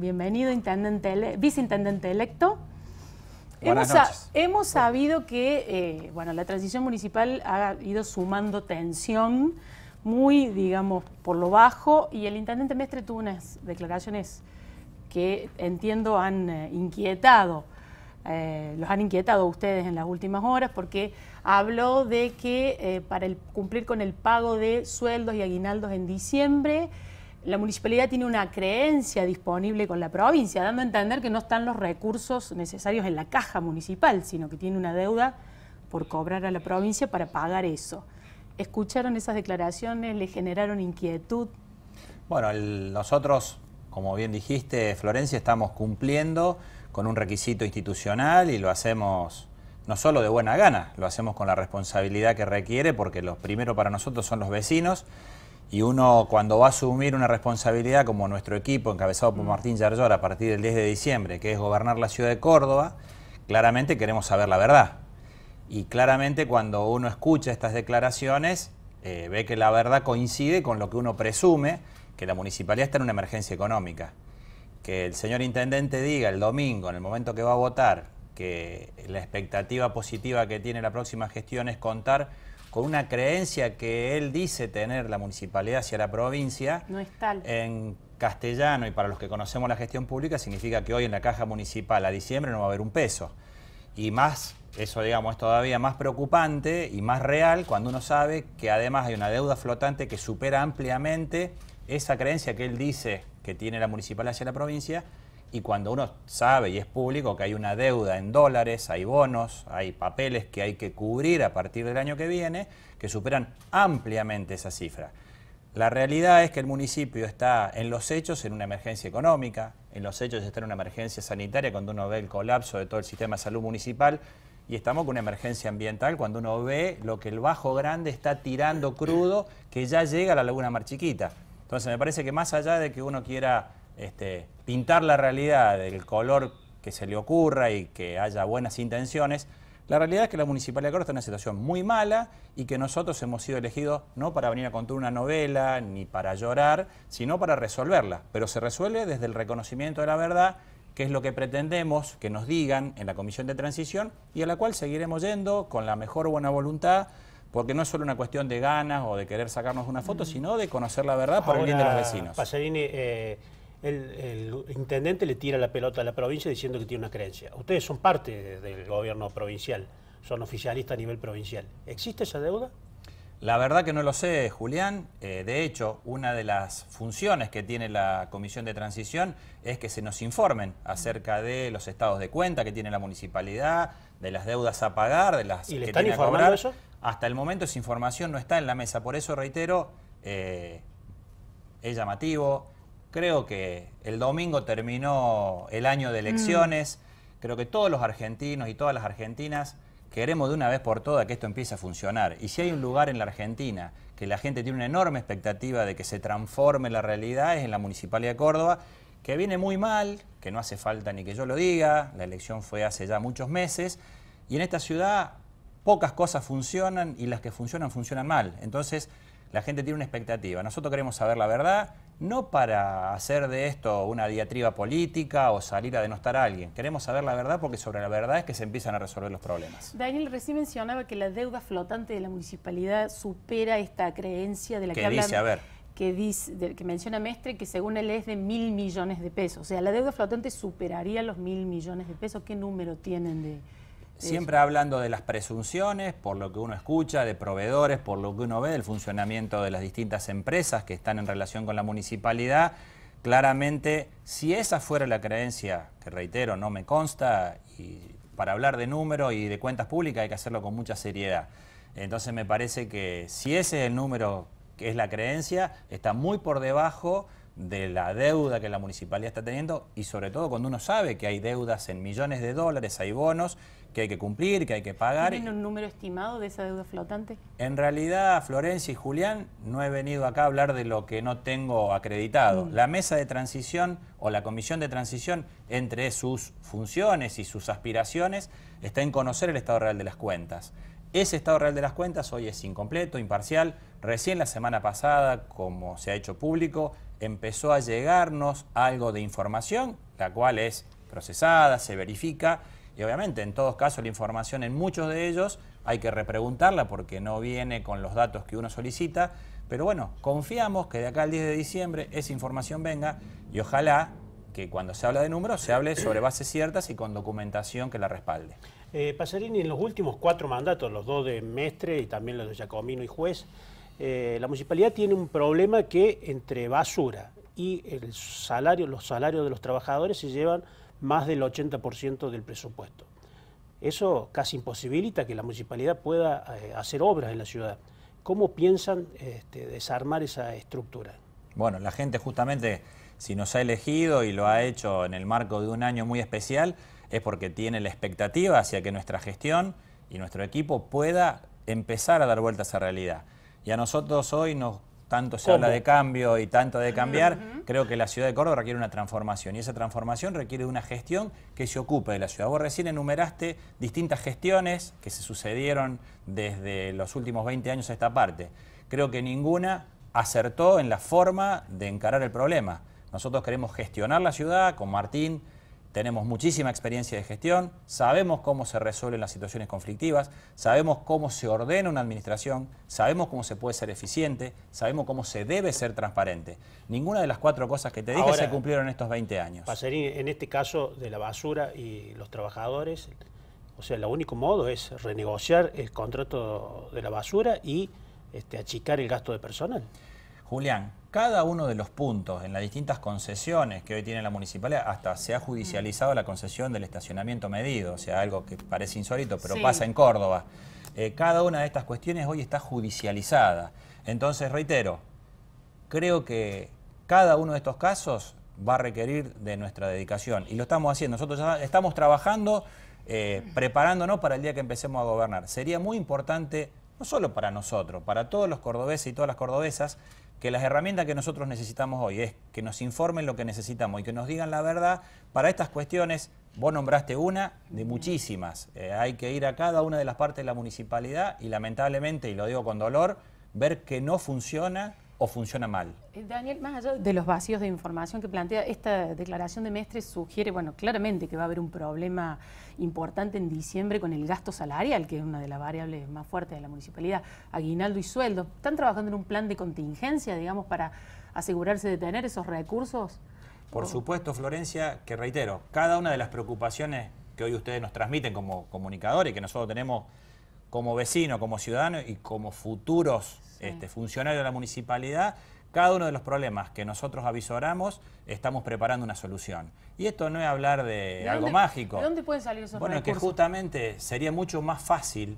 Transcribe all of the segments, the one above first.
Bienvenido, intendente, viceintendente electo. hemos, hemos sabido que eh, bueno, la transición municipal ha ido sumando tensión muy, digamos, por lo bajo y el intendente Mestre tuvo unas declaraciones que entiendo han eh, inquietado, eh, los han inquietado ustedes en las últimas horas porque habló de que para cumplir con el pago de sueldos y aguinaldos en diciembre, la municipalidad tiene una creencia disponible con la provincia, dando a entender que no están los recursos necesarios en la caja municipal, sino que tiene una deuda por cobrar a la provincia para pagar eso. ¿Escucharon esas declaraciones? ¿Le generaron inquietud? Bueno, nosotros, como bien dijiste, Florencia, estamos cumpliendo con un requisito institucional y lo hacemos no solo de buena gana, lo hacemos con la responsabilidad que requiere, porque lo primero para nosotros son los vecinos y uno cuando va a asumir una responsabilidad como nuestro equipo encabezado por mm. Martín Yarlor a partir del 10 de diciembre, que es gobernar la ciudad de Córdoba, claramente queremos saber la verdad. Y claramente cuando uno escucha estas declaraciones, eh, ve que la verdad coincide con lo que uno presume, que la municipalidad está en una emergencia económica. Que el señor intendente diga el domingo, en el momento que va a votar, que la expectativa positiva que tiene la próxima gestión es contar con una creencia que él dice tener la municipalidad hacia la provincia. En castellano y para los que conocemos la gestión pública significa que hoy en la caja municipal a diciembre no va a haber un peso. Y más, eso digamos es todavía más preocupante y más real cuando uno sabe que además hay una deuda flotante que supera ampliamente esa creencia que él dice que tiene la municipalidad hacia la provincia y cuando uno sabe y es público que hay una deuda en dólares, hay bonos, hay papeles que hay que cubrir a partir del año que viene, que superan ampliamente esa cifra. La realidad es que el municipio está en los hechos en una emergencia económica, en los hechos está en una emergencia sanitaria cuando uno ve el colapso de todo el sistema de salud municipal y estamos con una emergencia ambiental cuando uno ve lo que el Bajo Grande está tirando crudo que ya llega a la Laguna Mar Chiquita. Entonces me parece que más allá de que uno quiera este, pintar la realidad del color que se le ocurra y que haya buenas intenciones, la realidad es que la Municipalidad de Coro está en una situación muy mala y que nosotros hemos sido elegidos no para venir a contar una novela ni para llorar, sino para resolverla. Pero se resuelve desde el reconocimiento de la verdad, que es lo que pretendemos que nos digan en la Comisión de Transición y a la cual seguiremos yendo con la mejor buena voluntad. Porque no es solo una cuestión de ganas o de querer sacarnos una foto, mm. sino de conocer la verdad por el bien de los vecinos. Eh, el, intendente le tira la pelota a la provincia diciendo que tiene una creencia. Ustedes son parte del gobierno provincial, son oficialistas a nivel provincial. ¿Existe esa deuda? La verdad que no lo sé, Julián. Eh, de hecho, una de las funciones que tiene la Comisión de Transición es que se nos informen acerca de los estados de cuenta que tiene la municipalidad, de las deudas a pagar, de las ¿Y le que están a cobrar. Hasta el momento esa información no está en la mesa. Por eso reitero, eh, es llamativo, Creo que el domingo terminó el año de mm. elecciones. Creo que todos los argentinos y todas las argentinas queremos de una vez por todas que esto empiece a funcionar. Y si hay un lugar en la Argentina que la gente tiene una enorme expectativa de que se transforme la realidad es en la Municipalidad de Córdoba, que viene muy mal, que no hace falta ni que yo lo diga, la elección fue hace ya muchos meses, y en esta ciudad pocas cosas funcionan y las que funcionan funcionan mal. Entonces, la gente tiene una expectativa. Nosotros queremos saber la verdad, no para hacer de esto una diatriba política o salir a denostar a alguien. Queremos saber la verdad porque sobre la verdad es que se empiezan a resolver los problemas. Daniel, recién mencionaba que la deuda flotante de la municipalidad supera esta creencia de la que, que Que, dice, que menciona Mestre que según él es de mil millones de pesos. O sea, la deuda flotante superaría los mil millones de pesos. ¿Qué número tienen de...? Siempre hablando de las presunciones, por lo que uno escucha, de proveedores, por lo que uno ve, del funcionamiento de las distintas empresas que están en relación con la municipalidad. Claramente, si esa fuera la creencia, que reitero, no me consta, y para hablar de números y de cuentas públicas hay que hacerlo con mucha seriedad. Entonces me parece que si ese es el número que es la creencia, está muy por debajo de la deuda que la municipalidad está teniendo y sobre todo cuando uno sabe que hay deudas en millones de dólares, hay bonos que hay que cumplir, que hay que pagar. ¿Tienen un número estimado de esa deuda flotante? En realidad, Florencia y Julián, no he venido acá a hablar de lo que no tengo acreditado. Mm. La mesa de transición o la comisión de transición, entre sus funciones y sus aspiraciones, está en conocer el estado real de las cuentas. Ese estado real de las cuentas hoy es incompleto, imparcial. Recién la semana pasada, como se ha hecho público, empezó a llegarnos algo de información, la cual es procesada, se verifica, y obviamente en todos casos la información en muchos de ellos hay que repreguntarla porque no viene con los datos que uno solicita, pero bueno, confiamos que de acá al 10 de diciembre esa información venga y ojalá que cuando se habla de números se hable sobre bases ciertas y con documentación que la respalde. Eh, Pasarini, en los últimos cuatro mandatos, los dos de Mestre y también los de Giacomino y Juez, eh, la municipalidad tiene un problema que entre basura y los salarios de los trabajadores se llevan más del 80% del presupuesto. Eso casi imposibilita que la municipalidad pueda eh, hacer obras en la ciudad. ¿Cómo piensan este, desarmar esa estructura? Bueno, la gente justamente, si nos ha elegido y lo ha hecho en el marco de un año muy especial, es porque tiene la expectativa hacia que nuestra gestión y nuestro equipo pueda empezar a dar vuelta a esa realidad. Y a nosotros hoy no tanto se habla de cambio y tanto de cambiar, creo que la ciudad de Córdoba requiere una transformación y esa transformación requiere una gestión que se ocupe de la ciudad. Vos recién enumeraste distintas gestiones que se sucedieron desde los últimos 20 años a esta parte. Creo que ninguna acertó en la forma de encarar el problema. Nosotros queremos gestionar la ciudad con Martín, tenemos muchísima experiencia de gestión, sabemos cómo se resuelven las situaciones conflictivas, sabemos cómo se ordena una administración, sabemos cómo se puede ser eficiente, sabemos cómo se debe ser transparente. Ninguna de las cuatro cosas que te dije se cumplieron estos 20 años. Pasarín, en este caso de la basura y los trabajadores, o sea, el único modo es renegociar el contrato de la basura y este, achicar el gasto de personal. Julián, cada uno de los puntos en las distintas concesiones que hoy tiene la municipalidad, hasta se ha judicializado la concesión del estacionamiento medido, o sea, algo que parece insólito, pero pasa en Córdoba. Eh, cada una de estas cuestiones hoy está judicializada. Entonces, reitero, creo que cada uno de estos casos va a requerir de nuestra dedicación y lo estamos haciendo. Nosotros ya estamos trabajando, eh, preparándonos para el día que empecemos a gobernar. Sería muy importante, no solo para nosotros, para todos los cordobeses y todas las cordobesas, que las herramientas que nosotros necesitamos hoy es que nos informen lo que necesitamos y que nos digan la verdad para estas cuestiones. Vos nombraste una de muchísimas. Eh, hay que ir a cada una de las partes de la municipalidad y lamentablemente, y lo digo con dolor, ver que no funciona o funciona mal? Eh, Daniel, más allá de los vacíos de información que plantea, esta declaración de Mestre sugiere, bueno, claramente que va a haber un problema importante en diciembre con el gasto salarial, que es una de las variables más fuertes de la municipalidad, aguinaldo y sueldo. ¿Están trabajando en un plan de contingencia, digamos, para asegurarse de tener esos recursos? Por supuesto, Florencia, que reitero, cada una de las preocupaciones que hoy ustedes nos transmiten como comunicadores, que nosotros tenemos como vecino, como ciudadano y como futuros este, funcionarios de la municipalidad, cada uno de los problemas que nosotros avisoramos, estamos preparando una solución. Y esto no es hablar de, algo mágico. ¿De dónde pueden salir esos Bueno, es que justamente sería mucho más fácil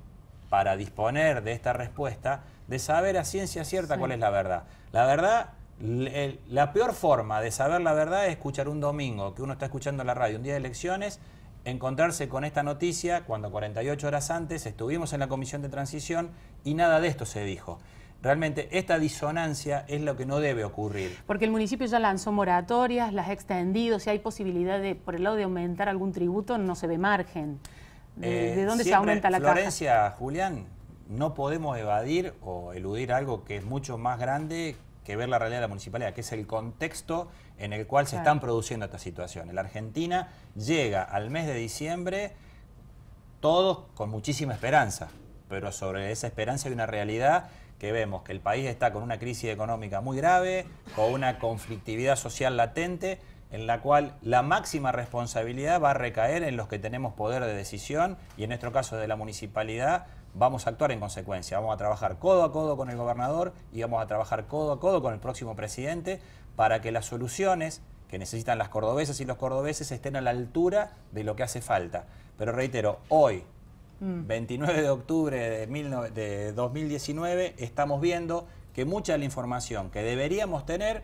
para disponer de esta respuesta de saber a ciencia cierta cuál es la verdad. La verdad, la peor forma de saber la verdad es escuchar un domingo, que uno está escuchando la radio, un día de elecciones, encontrarse con esta noticia cuando 48 horas antes estuvimos en la comisión de transición y nada de esto se dijo. Realmente esta disonancia es lo que no debe ocurrir. Porque el municipio ya lanzó moratorias, las ha extendido, si hay posibilidad de, por el lado de aumentar algún tributo, no se ve margen. ¿De, eh, dónde se aumenta la Florencia, Julián, no podemos evadir o eludir algo que es mucho más grande que ver la realidad de la municipalidad, que es el contexto en el cual se están produciendo estas situaciones. La Argentina llega al mes de diciembre todos con muchísima esperanza, pero sobre esa esperanza hay una realidad que vemos que el país está con una crisis económica muy grave, con una conflictividad social latente, en la cual la máxima responsabilidad va a recaer en los que tenemos poder de decisión y en nuestro caso de la municipalidad vamos a actuar en consecuencia, vamos a trabajar codo a codo con el gobernador y vamos a trabajar codo a codo con el próximo presidente para que las soluciones que necesitan las cordobesas y los cordobeses estén a la altura de lo que hace falta. Pero reitero, hoy, 29 mm. de octubre de 2019, estamos viendo que mucha de la información que deberíamos tener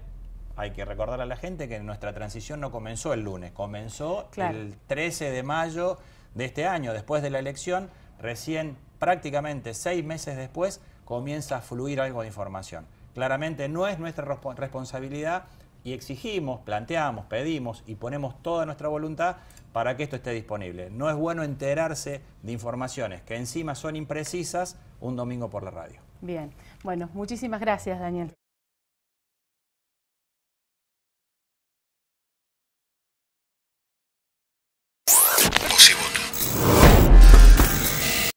hay que recordar a la gente que nuestra transición no comenzó el lunes, comenzó el 13 de mayo de este año, después de la elección, recién prácticamente seis meses después comienza a fluir algo de información. Claramente no es nuestra responsabilidad y exigimos, planteamos, pedimos y ponemos toda nuestra voluntad para que esto esté disponible. No es bueno enterarse de informaciones que encima son imprecisas un domingo por la radio. Bien, bueno, muchísimas gracias Daniel.